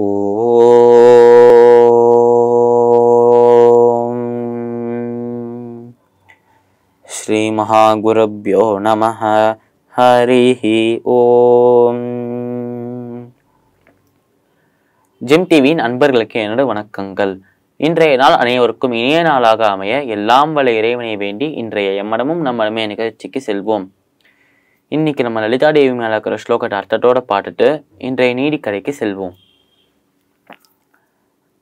ஓம் ஸ்ரீ மகாகுருப்போ நம ஹரி ஓம் ஜிம் டிவியின் அன்பர்களுக்கு என்னோட வணக்கங்கள் இன்றைய நாள் அனைவருக்கும் இனிய நாளாக அமைய எல்லாம் வல இறைவனை வேண்டி இன்றைய எம்மடமும் நம்மளுமே நிகழ்ச்சிக்கு செல்வோம் இன்னைக்கு நம்ம லலிதா தேவி மேலாக்கிற இருக்கிற ஸ்லோகத்தை அர்த்தத்தோடு பாட்டுட்டு இன்றைய கடைக்கு செல்வோம்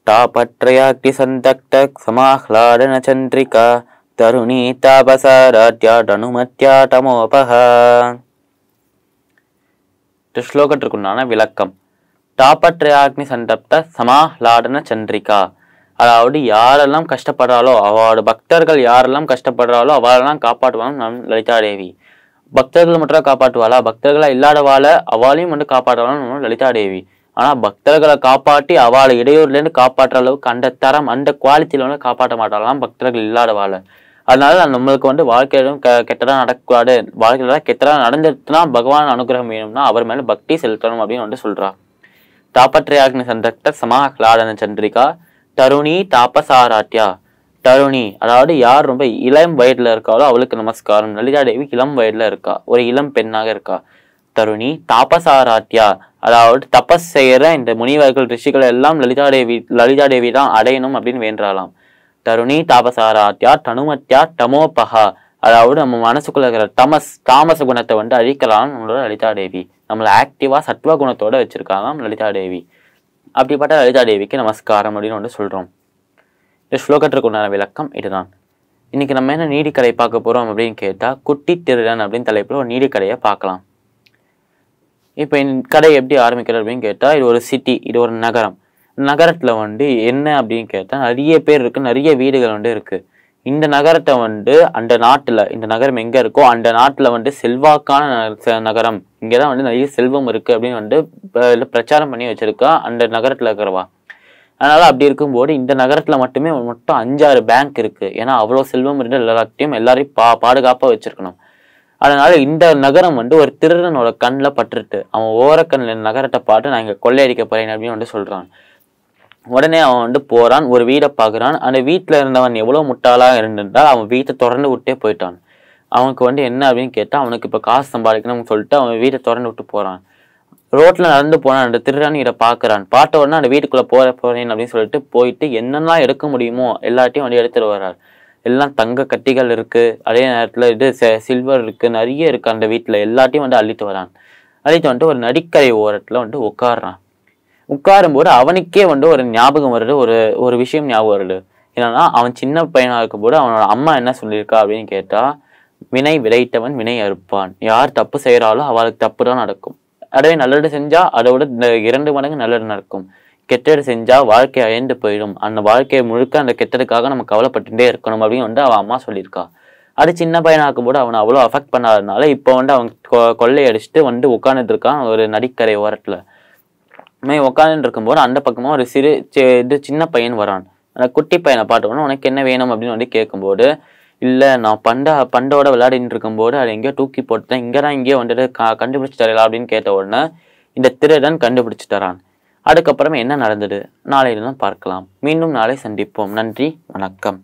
तापत्रयाग्नि सन्तक्तक् समाह्लाडनचन्द्रिका तरुणी तापसाराध्याडनुमत्या तमोपः இந்த ஸ்லோகத்திற்குண்டான விளக்கம் தாபத்ரயாக்னி சந்தப்த சமாஹ்லாடன சந்திரிகா அதாவது யாரெல்லாம் கஷ்டப்படுறாளோ அவளோட பக்தர்கள் யாரெல்லாம் கஷ்டப்படுறாளோ அவளெல்லாம் காப்பாற்றுவாங்க நம் லலிதா தேவி பக்தர்கள் மட்டும் காப்பாற்றுவாளா பக்தர்களாக இல்லாதவாளை அவளையும் மட்டும் காப்பாற்றுவாங்க நம்ம லலிதா தேவி ஆனால் பக்தர்களை காப்பாற்றி அவளை இருந்து காப்பாற்ற அளவுக்கு அந்த தரம் அந்த குவாலிட்டியில் வந்து காப்பாற்ற மாட்டாலாம் பக்தர்கள் இல்லாதவாள் அதனால நம்மளுக்கு வந்து வாழ்க்கையிலும் க கெட்டதாக நடக்கூடாது வாழ்க்கையில கெட்டதாக நடந்துட்டுனா பகவான் அனுகிரகம் வேணும்னா அவர் மேலே பக்தி செலுத்தணும் அப்படின்னு வந்து சொல்கிறா தாபத்ரயாக்னி சந்தக்த சமாஹ்லாடன சந்திரிகா தருணி தாபசாராட்டியா தருணி அதாவது யார் ரொம்ப இளம் வயதில் இருக்காளோ அவளுக்கு நமஸ்காரம் லலிதா தேவி இளம் வயதில் இருக்கா ஒரு இளம் பெண்ணாக இருக்கா தருணி தாபசாராத்யா அதாவது தபஸ் செய்கிற இந்த முனிவர்கள் ரிஷிகள் எல்லாம் லலிதா தேவி லலிதா தேவி தான் அடையணும் அப்படின்னு வேண்டாலாம் தருணி தாபசாராத்யா தனுமத்யா தமோபகா அதாவது நம்ம மனசுக்குள்ள இருக்கிற தமஸ் தாமச குணத்தை வந்து அழிக்கலாம் நம்மளோட லலிதா தேவி நம்மளை ஆக்டிவாக சத்வ குணத்தோட வச்சுருக்காங்க லலிதா தேவி அப்படிப்பட்ட லலிதா தேவிக்கு நமஸ்காரம் அப்படின்னு வந்து சொல்கிறோம் இந்த ஸ்லோகத்திற்குண்டான விளக்கம் இதுதான் இன்றைக்கி நம்ம என்ன நீதிக்கடை பார்க்க போகிறோம் அப்படின்னு கேட்டால் குட்டி திருடன் அப்படின்னு தலைப்பில் ஒரு நீடிக்கடையை பார்க்கலாம் இப்போ என் கடை எப்படி ஆரம்பிக்கிறது அப்படின்னு கேட்டால் இது ஒரு சிட்டி இது ஒரு நகரம் நகரத்தில் வந்து என்ன அப்படின்னு கேட்டால் நிறைய பேர் இருக்குது நிறைய வீடுகள் வந்து இருக்குது இந்த நகரத்தை வந்து அந்த நாட்டில் இந்த நகரம் எங்கே இருக்கோ அந்த நாட்டில் வந்து செல்வாக்கான நகரம் இங்கே தான் வந்து நிறைய செல்வம் இருக்குது அப்படின்னு வந்து பிரச்சாரம் பண்ணி வச்சுருக்கா அந்த நகரத்தில் இருக்கிறவா அதனால் அப்படி இருக்கும்போது இந்த நகரத்தில் மட்டுமே மொத்தம் அஞ்சாறு பேங்க் இருக்குது ஏன்னா அவ்வளோ செல்வம் இருந்த எல்லாத்தையும் எல்லாரையும் பா பாதுகாப்பாக வச்சுருக்கணும் அதனால இந்த நகரம் வந்து ஒரு திருடனோட கண்ணில் பட்டுருட்டு அவன் ஓரக்கண்ணில் நகரத்தை பார்த்து நான் இங்கே கொள்ளையடிக்க போறேன் அப்படின்னு வந்து சொல்கிறான் உடனே அவன் வந்து போகிறான் ஒரு வீடை பார்க்குறான் அந்த வீட்டில் இருந்தவன் எவ்வளோ முட்டாளாக இருந்திருந்தால் அவன் வீட்டை திறந்து விட்டே போயிட்டான் அவனுக்கு வந்து என்ன அப்படின்னு கேட்டால் அவனுக்கு இப்போ காசு சம்பாதிக்கணும்னு சொல்லிட்டு அவன் வீட்டை திறந்து விட்டு போகிறான் ரோட்டில் நடந்து போனான் அந்த திருடன் இதை பார்க்குறான் பார்த்த உடனே அந்த வீட்டுக்குள்ளே போகிற போகிறேன் அப்படின்னு சொல்லிட்டு போயிட்டு என்னென்னா எடுக்க முடியுமோ எல்லாத்தையும் வந்து எடுத்துகிட்டு வர்றார் எல்லாம் தங்க கட்டிகள் இருக்குது அதே நேரத்தில் இது சில்வர் இருக்குது நிறைய இருக்குது அந்த வீட்டில் எல்லாத்தையும் வந்து அள்ளிட்டு வரான் அழித்து வந்துட்டு ஒரு நடிக்கரை ஓரத்தில் வந்துட்டு உட்காடுறான் உட்காரும்போது அவனுக்கே வந்து ஒரு ஞாபகம் வருது ஒரு ஒரு விஷயம் ஞாபகம் வருது என்னன்னா அவன் சின்ன பையனாக இருக்கும்போது அவனோட அம்மா என்ன சொல்லியிருக்கா அப்படின்னு கேட்டால் வினை விளையிட்டவன் வினை அறுப்பான் யார் தப்பு செய்கிறாலோ அவளுக்கு தப்பு தான் நடக்கும் அதே நல்லது செஞ்சால் அதோட இரண்டு மடங்கு நல்லது நடக்கும் கெட்டது செஞ்சால் வாழ்க்கை அழிந்து போயிடும் அந்த வாழ்க்கையை முழுக்க அந்த கெட்டதுக்காக நம்ம கவலைப்பட்டுட்டே இருக்கணும் அப்படின்னு வந்து அவன் அம்மா சொல்லியிருக்கா அது சின்ன பையனாக்கும் போது அவனை அவ்வளோ அஃபெக்ட் பண்ணாதனால இப்போ வந்து அவன் கொள்ளை அடிச்சுட்டு வந்து உட்காந்துருக்கான் ஒரு நடிக்கரை ஓரத்தில் மாதிரி உட்காந்துட்டு இருக்கும்போது அந்த பக்கமாக ஒரு சிறு இது சின்ன பையன் வரான் அந்த குட்டி பையனை பார்த்தோன்னா உனக்கு என்ன வேணும் அப்படின்னு வந்து கேட்கும்போது இல்லை நான் பண்டை பண்டோட விளையாடிட்டு இருக்கும்போது அதை எங்கேயோ தூக்கி போட்டுட்டேன் இங்கே தான் இங்கேயோ வந்துட்டு கண்டுபிடிச்சி தரலாம் அப்படின்னு கேட்ட உடனே இந்த திருடன் கண்டுபிடிச்சி தரான் அதுக்கப்புறம் என்ன நடந்தது நாளையிலும் பார்க்கலாம் மீண்டும் நாளை சந்திப்போம் நன்றி வணக்கம்